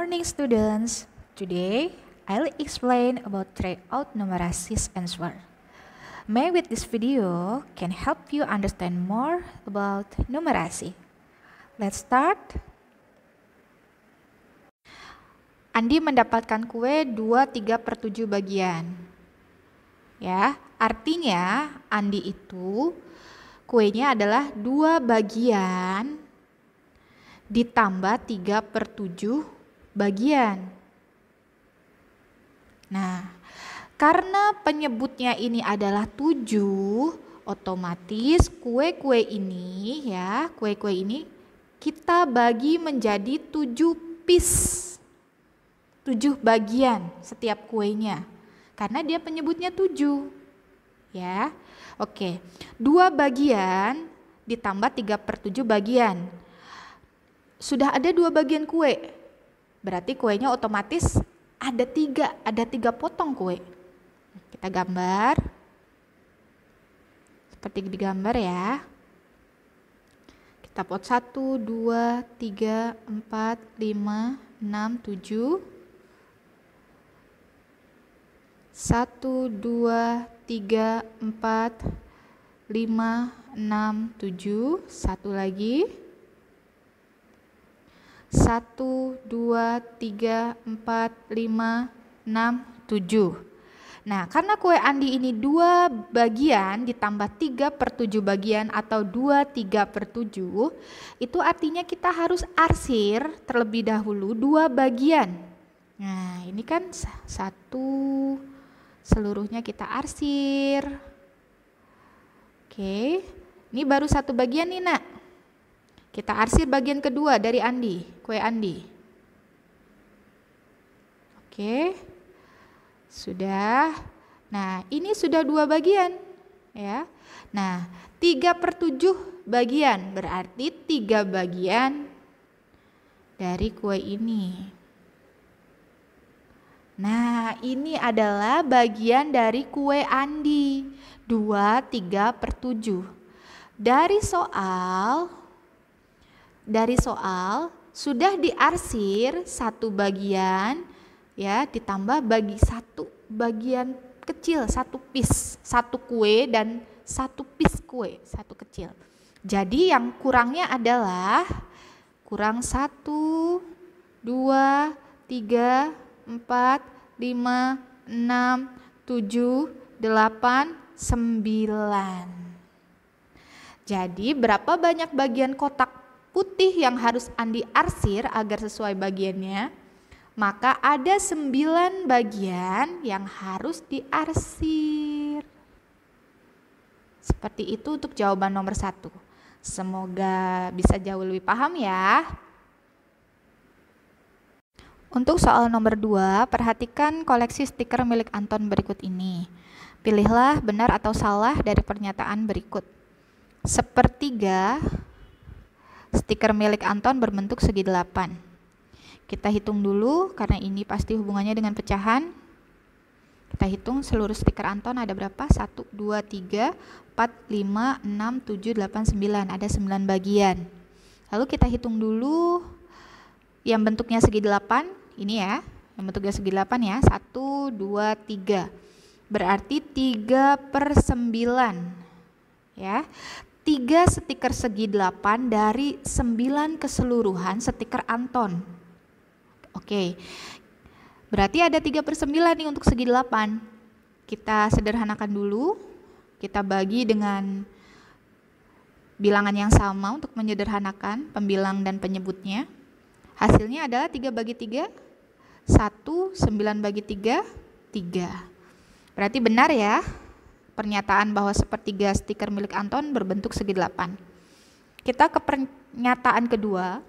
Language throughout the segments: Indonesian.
Morning students, today I'll explain about tryout numeracies answer. May with this video can help you understand more about numerasi. Let's start. Andi mendapatkan kue 2-3 per 7 bagian. Ya, artinya Andi itu kuenya adalah 2 bagian ditambah 3 per 7 bagian. Nah, karena penyebutnya ini adalah tujuh, otomatis kue-kue ini ya, kue-kue ini kita bagi menjadi tujuh piece, tujuh bagian setiap kuenya. Karena dia penyebutnya tujuh, ya. Oke, dua bagian ditambah tiga per tujuh bagian. Sudah ada dua bagian kue, Berarti kuenya otomatis ada tiga, ada tiga potong kue. Kita gambar. Seperti di gambar ya. Kita pot satu dua tiga empat lima enam tujuh satu dua tiga empat lima enam tujuh Satu lagi. 1, 2, 3, 4, 5, 6, 7. Nah, karena kue andi ini dua bagian ditambah 3 per 7 bagian atau 2 3 per 7, itu artinya kita harus arsir terlebih dahulu dua bagian. Nah, ini kan satu seluruhnya kita arsir. Oke, ini baru satu bagian nih nak. Kita arsir bagian kedua dari Andi, kue Andi. Oke. Sudah. Nah, ini sudah dua bagian, ya. Nah, tiga per tujuh bagian berarti tiga bagian dari kue ini. Nah, ini adalah bagian dari kue Andi. dua tiga per 7. Dari soal dari soal sudah diarsir satu bagian ya ditambah bagi satu bagian kecil satu pis satu kue dan satu pis kue satu kecil jadi yang kurangnya adalah kurang satu dua tiga empat lima enam tujuh delapan sembilan jadi berapa banyak bagian kotak putih yang harus Andi arsir agar sesuai bagiannya, maka ada sembilan bagian yang harus diarsir. Seperti itu untuk jawaban nomor satu. Semoga bisa jauh lebih paham ya. Untuk soal nomor dua, perhatikan koleksi stiker milik Anton berikut ini. Pilihlah benar atau salah dari pernyataan berikut. Sepertiga, Stiker milik Anton berbentuk segi delapan. Kita hitung dulu karena ini pasti hubungannya dengan pecahan. Kita hitung seluruh stiker Anton ada berapa? 1, 2, 3, 4, 5, 6, 7, 8, 9. Ada 9 bagian. Lalu kita hitung dulu yang bentuknya segi 8. Ini ya, yang bentuknya segi 8 ya. 1, 2, 3. Berarti 3 per 9 ya. 3 stiker segi 8 dari 9 keseluruhan stiker Anton. Oke, berarti ada 3 per 9 nih untuk segi 8. Kita sederhanakan dulu, kita bagi dengan bilangan yang sama untuk menyederhanakan pembilang dan penyebutnya. Hasilnya adalah 3 bagi 3, 1, 9 bagi 3, 3. Berarti benar ya? pernyataan bahwa sepertiga stiker milik Anton berbentuk segi delapan. Kita ke pernyataan kedua,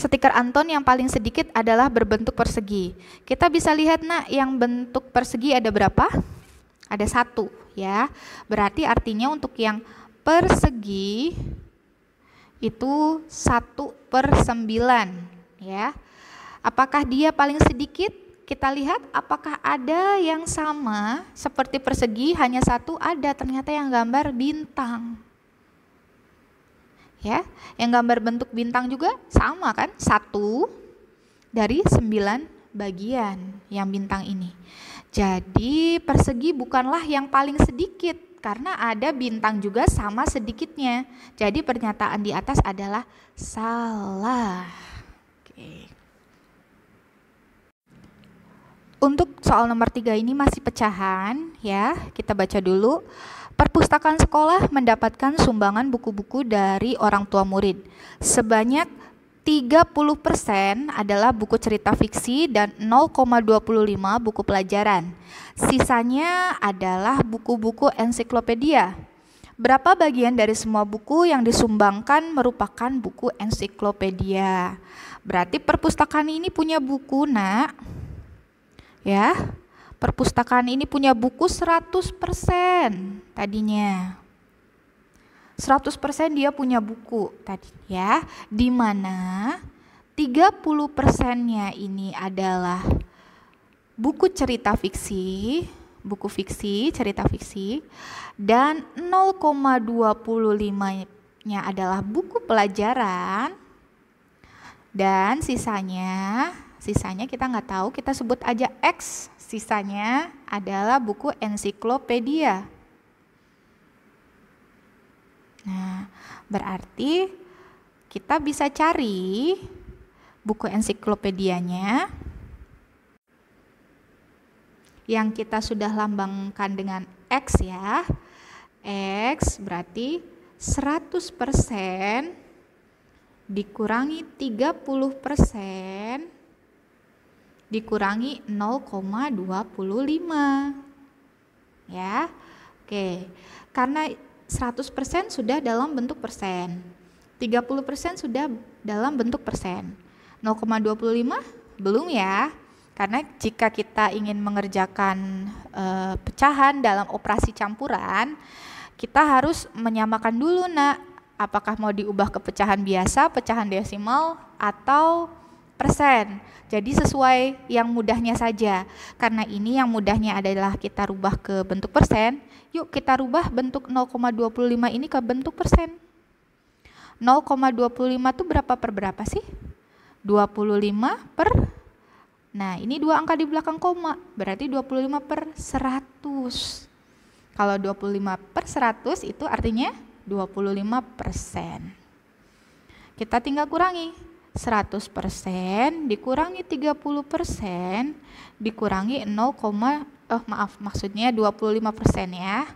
stiker Anton yang paling sedikit adalah berbentuk persegi. Kita bisa lihat nak yang bentuk persegi ada berapa? Ada satu ya. Berarti artinya untuk yang persegi itu satu per sembilan, ya. Apakah dia paling sedikit? kita lihat apakah ada yang sama seperti persegi hanya satu ada ternyata yang gambar bintang. Ya, yang gambar bentuk bintang juga sama kan? Satu dari sembilan bagian yang bintang ini. Jadi persegi bukanlah yang paling sedikit karena ada bintang juga sama sedikitnya. Jadi pernyataan di atas adalah salah. Oke. Untuk soal nomor tiga ini masih pecahan ya, kita baca dulu. Perpustakaan sekolah mendapatkan sumbangan buku-buku dari orang tua murid. Sebanyak 30% adalah buku cerita fiksi dan 0,25 buku pelajaran. Sisanya adalah buku-buku ensiklopedia. Berapa bagian dari semua buku yang disumbangkan merupakan buku ensiklopedia? Berarti perpustakaan ini punya buku, Nak ya perpustakaan ini punya buku 100% tadinya 100% dia punya buku tadi ya di mana 30%-nya ini adalah buku cerita fiksi, buku fiksi, cerita fiksi dan 0,25-nya adalah buku pelajaran dan sisanya sisanya kita nggak tahu, kita sebut aja X. Sisanya adalah buku ensiklopedia. Nah, berarti kita bisa cari buku ensiklopedianya yang kita sudah lambangkan dengan X ya. X berarti 100% dikurangi 30% dikurangi 0,25 ya oke karena 100% sudah dalam bentuk persen 30% sudah dalam bentuk persen 0,25 belum ya karena jika kita ingin mengerjakan e, pecahan dalam operasi campuran kita harus menyamakan dulu nak apakah mau diubah ke pecahan biasa pecahan desimal atau Persen, Jadi sesuai yang mudahnya saja. Karena ini yang mudahnya adalah kita rubah ke bentuk persen. Yuk kita rubah bentuk 0,25 ini ke bentuk persen. 0,25 itu berapa per berapa sih? 25 per Nah, ini dua angka di belakang koma, berarti 25 per 100. Kalau 25 per 100 itu artinya 25 persen. Kita tinggal kurangi, 100% dikurangi 30% dikurangi 0, oh eh, maaf maksudnya 25% ya.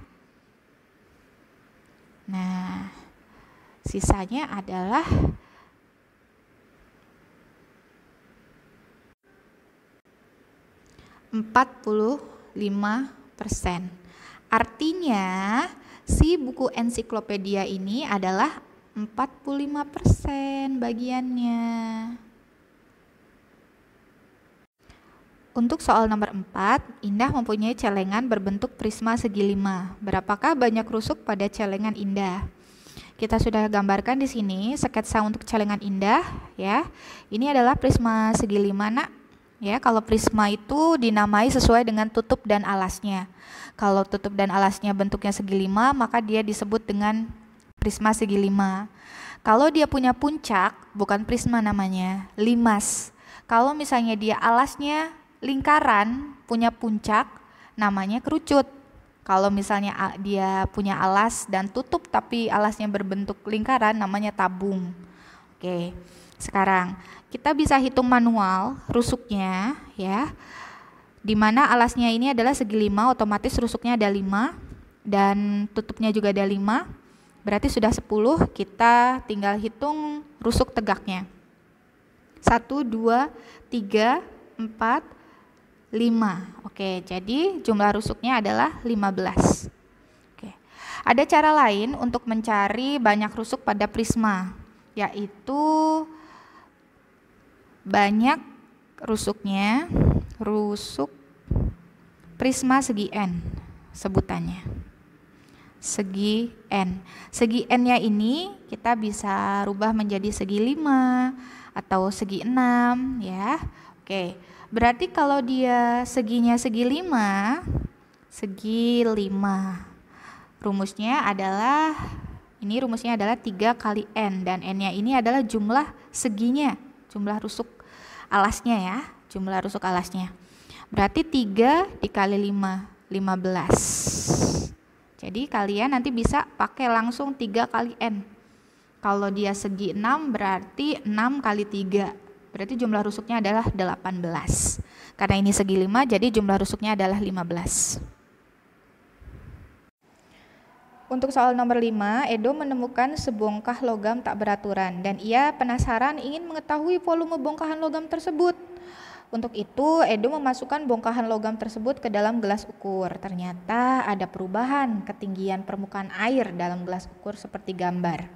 Nah, sisanya adalah empat puluh lima persen. Artinya, si buku ensiklopedia ini adalah 45% bagiannya. Untuk soal nomor 4, Indah mempunyai celengan berbentuk prisma segi 5. Berapakah banyak rusuk pada celengan Indah? Kita sudah gambarkan di sini sketsa untuk celengan Indah ya. Ini adalah prisma segi 5, Nak. Ya, kalau prisma itu dinamai sesuai dengan tutup dan alasnya. Kalau tutup dan alasnya bentuknya segi 5, maka dia disebut dengan prisma segi lima. Kalau dia punya puncak, bukan prisma namanya, limas. Kalau misalnya dia alasnya lingkaran, punya puncak, namanya kerucut. Kalau misalnya dia punya alas dan tutup tapi alasnya berbentuk lingkaran, namanya tabung. Oke, sekarang kita bisa hitung manual rusuknya ya. Di mana alasnya ini adalah segi lima, otomatis rusuknya ada lima dan tutupnya juga ada lima. Berarti sudah 10, kita tinggal hitung rusuk tegaknya. 1, 2, 3, 4, 5. Oke, jadi jumlah rusuknya adalah 15. Oke. Ada cara lain untuk mencari banyak rusuk pada prisma, yaitu banyak rusuknya, rusuk prisma segi N sebutannya segi n. Segi n-nya ini kita bisa rubah menjadi segi 5 atau segi 6 ya. Oke. Berarti kalau dia seginya segi 5, segi 5. Rumusnya adalah ini rumusnya adalah 3 kali n dan n-nya ini adalah jumlah seginya, jumlah rusuk alasnya ya, jumlah rusuk alasnya. Berarti 3 dikali 5, 15. Jadi kalian nanti bisa pakai langsung 3 kali N. Kalau dia segi 6 berarti 6 kali 3. Berarti jumlah rusuknya adalah 18. Karena ini segi 5 jadi jumlah rusuknya adalah 15. Untuk soal nomor 5, Edo menemukan sebongkah logam tak beraturan dan ia penasaran ingin mengetahui volume bongkahan logam tersebut. Untuk itu, Edo memasukkan bongkahan logam tersebut ke dalam gelas ukur. Ternyata ada perubahan ketinggian permukaan air dalam gelas ukur seperti gambar.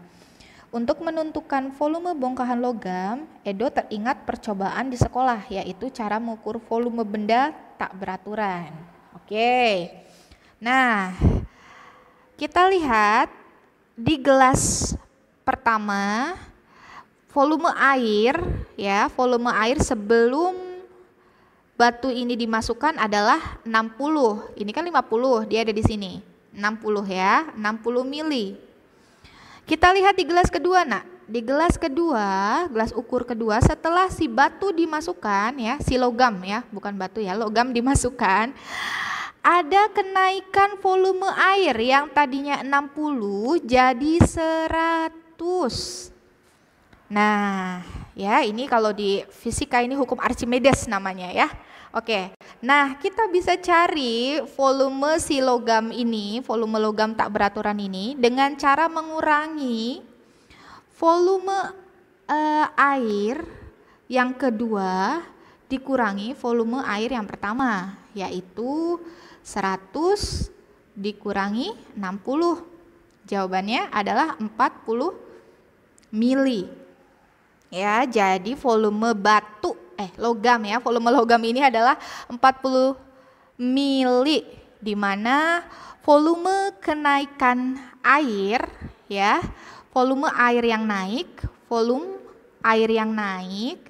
Untuk menentukan volume bongkahan logam, Edo teringat percobaan di sekolah, yaitu cara mengukur volume benda tak beraturan. Oke, nah kita lihat di gelas pertama volume air ya volume air sebelum batu ini dimasukkan adalah 60. Ini kan 50, dia ada di sini. 60 ya, 60 mili. Kita lihat di gelas kedua, Nak. Di gelas kedua, gelas ukur kedua setelah si batu dimasukkan ya, si logam ya, bukan batu ya, logam dimasukkan ada kenaikan volume air yang tadinya 60 jadi 100. Nah, ya ini kalau di fisika ini hukum Archimedes namanya ya. Oke, nah kita bisa cari volume si logam ini, volume logam tak beraturan ini dengan cara mengurangi volume uh, air yang kedua dikurangi volume air yang pertama, yaitu 100 dikurangi 60. Jawabannya adalah 40 mili. Ya, jadi volume batuk eh logam ya, volume logam ini adalah 40 mili di mana volume kenaikan air ya, volume air yang naik, volume air yang naik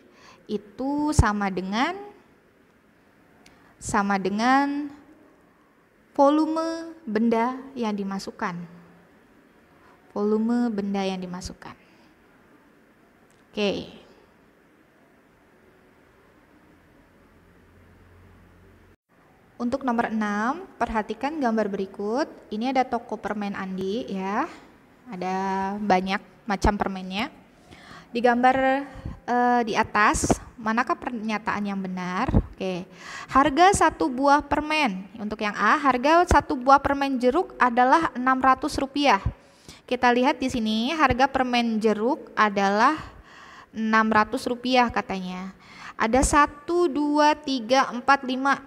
itu sama dengan sama dengan volume benda yang dimasukkan. Volume benda yang dimasukkan. Oke. Okay. Untuk nomor 6, perhatikan gambar berikut. Ini ada toko permen Andi ya. Ada banyak macam permennya. Di gambar eh, di atas, manakah pernyataan yang benar? Oke. Harga satu buah permen. Untuk yang A, harga satu buah permen jeruk adalah Rp600. Kita lihat di sini harga permen jeruk adalah Rp600 katanya. Ada 1, 2, 3, 4, 5.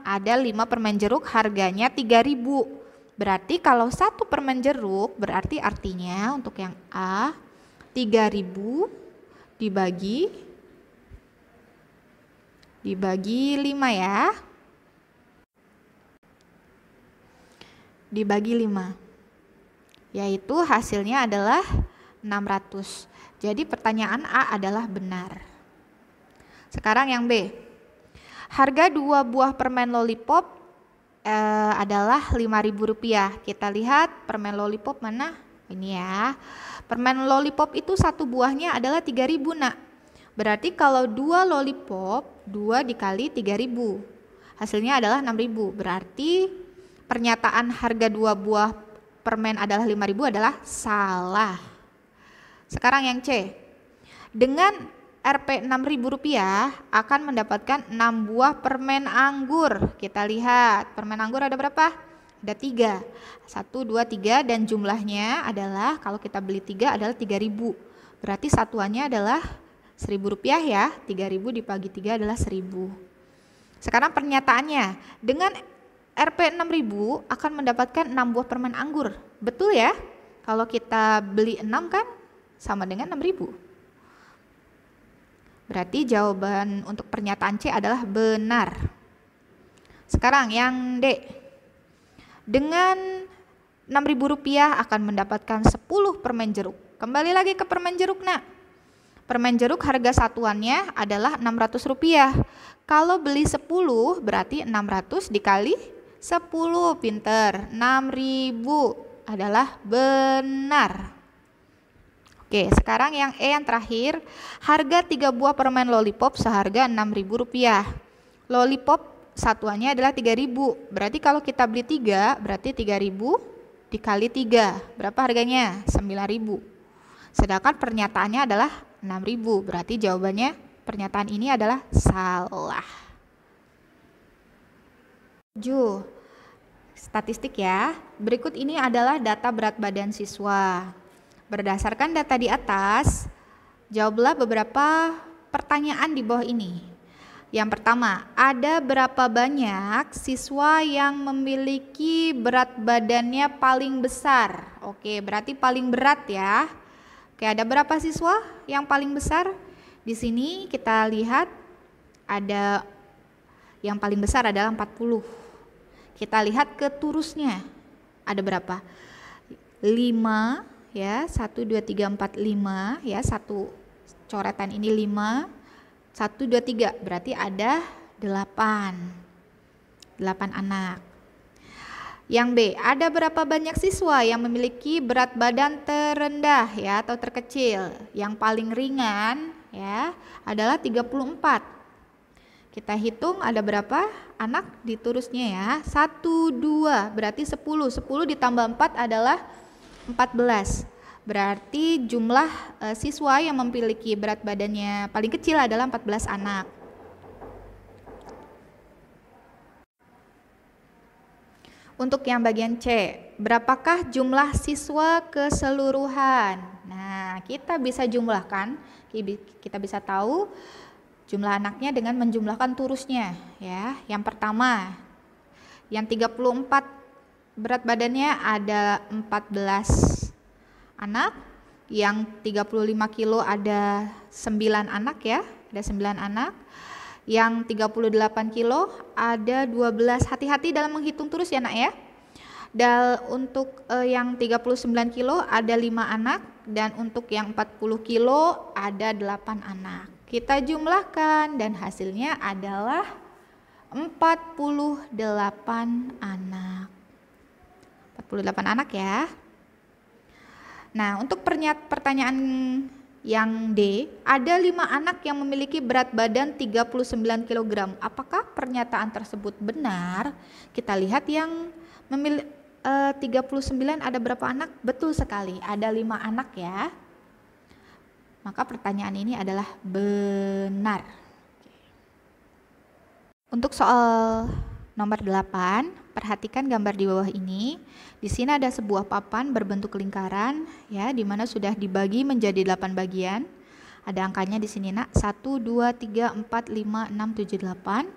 Ada 5 permen jeruk harganya 3000 Berarti kalau satu permen jeruk berarti artinya untuk yang A 3000 dibagi dibagi 5 ya. Dibagi 5. Yaitu hasilnya adalah 600. Jadi pertanyaan A adalah benar. Sekarang yang B. Harga dua buah permen lollipop eh, adalah Rp5.000. Kita lihat permen lollipop mana? Ini ya. Permen lollipop itu satu buahnya adalah 3000 nak. Berarti kalau dua lollipop, dua dikali 3000. Hasilnya adalah 6000. Berarti pernyataan harga dua buah permen adalah 5000 adalah salah. Sekarang yang C. Dengan Rp6.000 akan mendapatkan 6 buah permen anggur. Kita lihat, permen anggur ada berapa? Ada 3. 1 2 3 dan jumlahnya adalah kalau kita beli 3 adalah 3.000. Berarti satuannya adalah Rp1.000 ya. 3.000 dibagi 3 adalah 1.000. Sekarang pernyataannya, dengan Rp 6000 akan mendapatkan 6 buah permen anggur. Betul ya? Kalau kita beli 6 kan sama dengan 6000. Berarti jawaban untuk pernyataan C adalah benar. Sekarang yang D. Dengan Rp6.000 akan mendapatkan 10 permen jeruk. Kembali lagi ke permen jeruk, Nak. Permen jeruk harga satuannya adalah Rp600. Kalau beli 10 berarti 600 dikali 10 pinter. 6000 adalah benar. Oke, sekarang yang E yang terakhir, harga tiga buah permen lollipop seharga Rp6.000. Lollipop satuannya adalah 3000. Berarti kalau kita beli 3, berarti 3000 dikali 3. Berapa harganya? 9000. Sedangkan pernyataannya adalah 6000. Berarti jawabannya pernyataan ini adalah salah. Ju, Statistik ya. Berikut ini adalah data berat badan siswa. Berdasarkan data di atas, jawablah beberapa pertanyaan di bawah ini. Yang pertama, ada berapa banyak siswa yang memiliki berat badannya paling besar? Oke, berarti paling berat ya. Oke, ada berapa siswa yang paling besar? Di sini kita lihat ada yang paling besar adalah 40. Kita lihat keturusnya ada berapa? 5 ya 1 2 3 4 5 ya satu coretan ini 5 1 2 3 berarti ada 8 8 anak yang B, ada berapa banyak siswa yang memiliki berat badan terendah ya atau terkecil? Yang paling ringan ya adalah 34. Kita hitung ada berapa anak diturusnya ya. 1 2 berarti 10. 10 ditambah 4 adalah 14. Berarti jumlah e, siswa yang memiliki berat badannya paling kecil adalah 14 anak. Untuk yang bagian C, berapakah jumlah siswa keseluruhan? Nah, kita bisa jumlahkan, kita bisa tahu jumlah anaknya dengan menjumlahkan turusnya ya. Yang pertama, yang 34 Berat badannya ada 14 anak, yang 35 kilo ada 9 anak ya, ada 9 anak. Yang 38 kilo ada 12. Hati-hati dalam menghitung terus ya, Nak ya. Dan untuk eh, yang 39 kilo ada 5 anak dan untuk yang 40 kilo ada 8 anak. Kita jumlahkan dan hasilnya adalah 48 anak. 48 anak ya. Nah, untuk pertanyaan yang D, ada lima anak yang memiliki berat badan 39 kg. Apakah pernyataan tersebut benar? Kita lihat yang memiliki e, 39 ada berapa anak? Betul sekali, ada lima anak ya. Maka pertanyaan ini adalah benar. Untuk soal nomor 8, Perhatikan gambar di bawah ini. Di sini ada sebuah papan berbentuk lingkaran ya, di mana sudah dibagi menjadi 8 bagian. Ada angkanya di sini Nak, 1 2 3 4 5 6 7 8.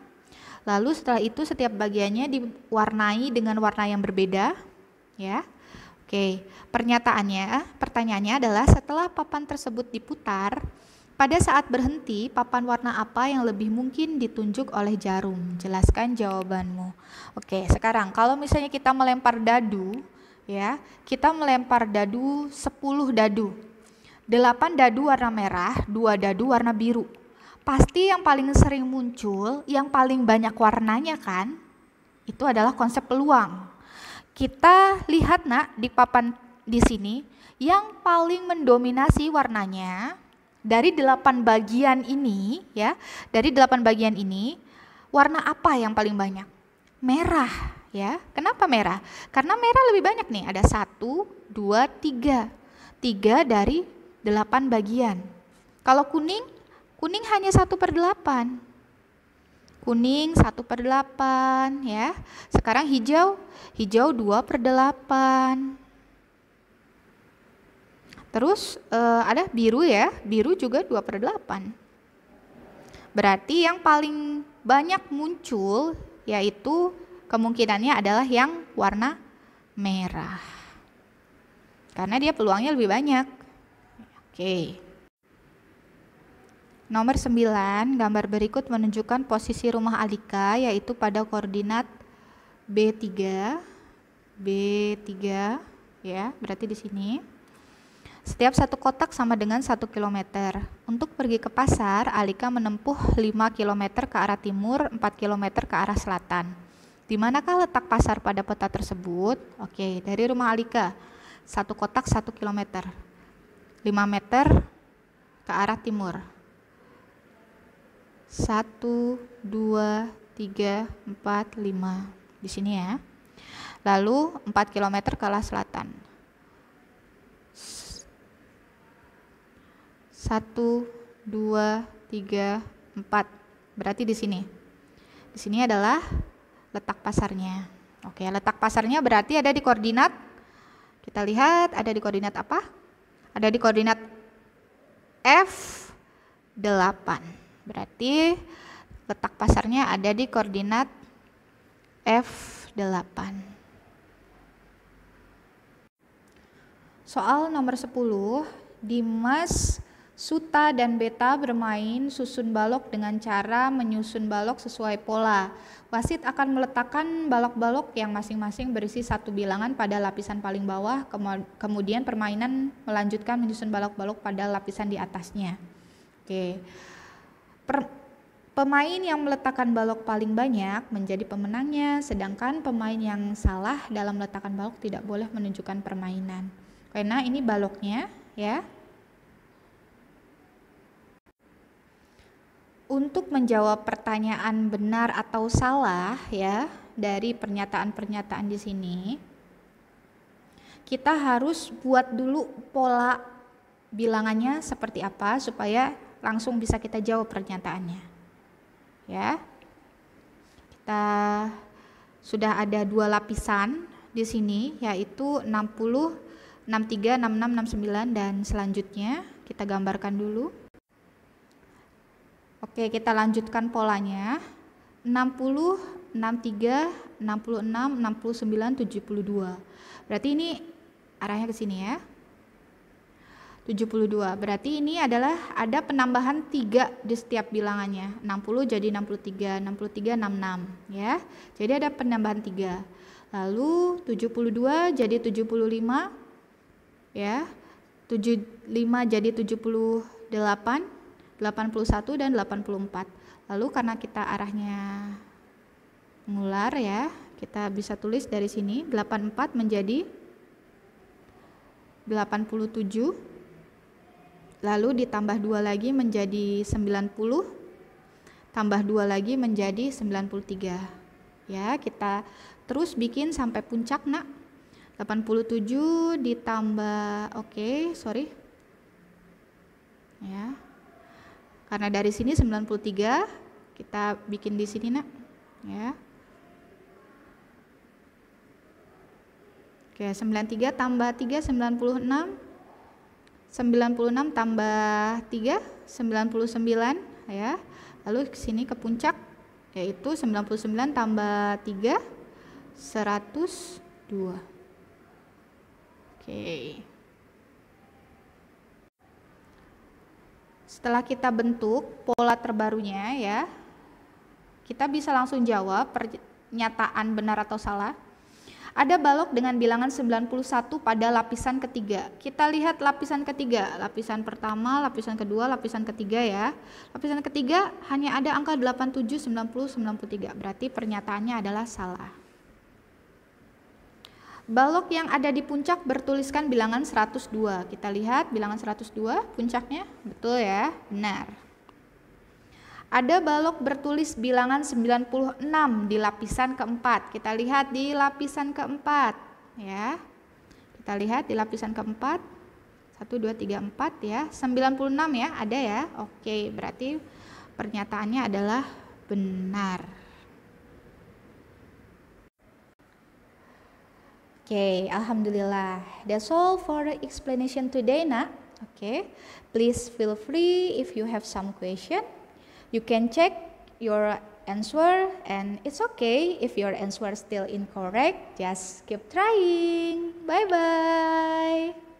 Lalu setelah itu setiap bagiannya diwarnai dengan warna yang berbeda ya. Oke, pernyataannya, pertanyaannya adalah setelah papan tersebut diputar, pada saat berhenti, papan warna apa yang lebih mungkin ditunjuk oleh jarum? Jelaskan jawabanmu. Oke, sekarang kalau misalnya kita melempar dadu, ya, kita melempar dadu 10 dadu. 8 dadu warna merah, 2 dadu warna biru. Pasti yang paling sering muncul, yang paling banyak warnanya kan? Itu adalah konsep peluang. Kita lihat Nak di papan di sini yang paling mendominasi warnanya dari delapan bagian ini ya, dari delapan bagian ini warna apa yang paling banyak? Merah ya. Kenapa merah? Karena merah lebih banyak nih, ada satu, dua, tiga. Tiga dari delapan bagian. Kalau kuning, kuning hanya satu per delapan. Kuning satu per delapan ya. Sekarang hijau, hijau dua per delapan Terus uh, ada biru ya, biru juga 2 per 8. Berarti yang paling banyak muncul yaitu kemungkinannya adalah yang warna merah. Karena dia peluangnya lebih banyak. Oke. Nomor 9, gambar berikut menunjukkan posisi rumah Alika yaitu pada koordinat B3 B3 ya, berarti di sini. Setiap satu kotak sama dengan 1 km. Untuk pergi ke pasar, Alika menempuh 5 km ke arah timur, 4 km ke arah selatan. Di manakah letak pasar pada peta tersebut? Oke, dari rumah Alika, satu kotak 1 km. 5 meter ke arah timur. 1, 2, 3, 4, 5. Di sini ya. Lalu 4 km ke arah selatan. 1, 2, 3, 4. Berarti di sini. Di sini adalah letak pasarnya. Oke, letak pasarnya berarti ada di koordinat. Kita lihat ada di koordinat apa? Ada di koordinat F8. Berarti letak pasarnya ada di koordinat F8. Soal nomor 10, Dimas Suta dan Beta bermain susun balok dengan cara menyusun balok sesuai pola. Wasit akan meletakkan balok-balok yang masing-masing berisi satu bilangan pada lapisan paling bawah, kemudian permainan melanjutkan menyusun balok-balok pada lapisan di atasnya. Oke. Per pemain yang meletakkan balok paling banyak menjadi pemenangnya, sedangkan pemain yang salah dalam meletakkan balok tidak boleh menunjukkan permainan. Karena ini baloknya, ya. untuk menjawab pertanyaan benar atau salah ya dari pernyataan-pernyataan di sini kita harus buat dulu pola bilangannya seperti apa supaya langsung bisa kita jawab pernyataannya ya kita sudah ada dua lapisan di sini yaitu 60 63 66 69 dan selanjutnya kita gambarkan dulu Oke, kita lanjutkan polanya. 60, 63, 66, 69, 72. Berarti ini arahnya ke sini ya. 72. Berarti ini adalah ada penambahan 3 di setiap bilangannya. 60 jadi 63, 63 66 ya. Jadi ada penambahan 3. Lalu 72 jadi 75 ya. 75 jadi 78 81 dan 84. Lalu karena kita arahnya mengular ya, kita bisa tulis dari sini 84 menjadi 87 lalu ditambah 2 lagi menjadi 90 tambah 2 lagi menjadi 93. Ya, kita terus bikin sampai puncak, Nak. 87 ditambah oke, okay, sorry. Ya, karena dari sini 93 kita bikin di sini nak ya. Oke, 93 tambah 3 96. 96 tambah 3 99 ya. Lalu ke sini ke puncak yaitu 99 tambah 3 102. Oke. Okay. Setelah kita bentuk pola terbarunya ya, kita bisa langsung jawab pernyataan benar atau salah. Ada balok dengan bilangan 91 pada lapisan ketiga. Kita lihat lapisan ketiga, lapisan pertama, lapisan kedua, lapisan ketiga ya. Lapisan ketiga hanya ada angka 87, 90, 93. Berarti pernyataannya adalah salah. Balok yang ada di puncak bertuliskan bilangan 102. Kita lihat bilangan 102 puncaknya. Betul ya? Benar. Ada balok bertulis bilangan 96 di lapisan keempat. Kita lihat di lapisan keempat ya. Kita lihat di lapisan keempat. 1 2 3 4 ya. 96 ya, ada ya. Oke, berarti pernyataannya adalah benar. okay, Alhamdulillah. That's all for the explanation today, nak. Okay, please feel free if you have some question. You can check your answer and it's okay if your answer still incorrect. Just keep trying. Bye-bye.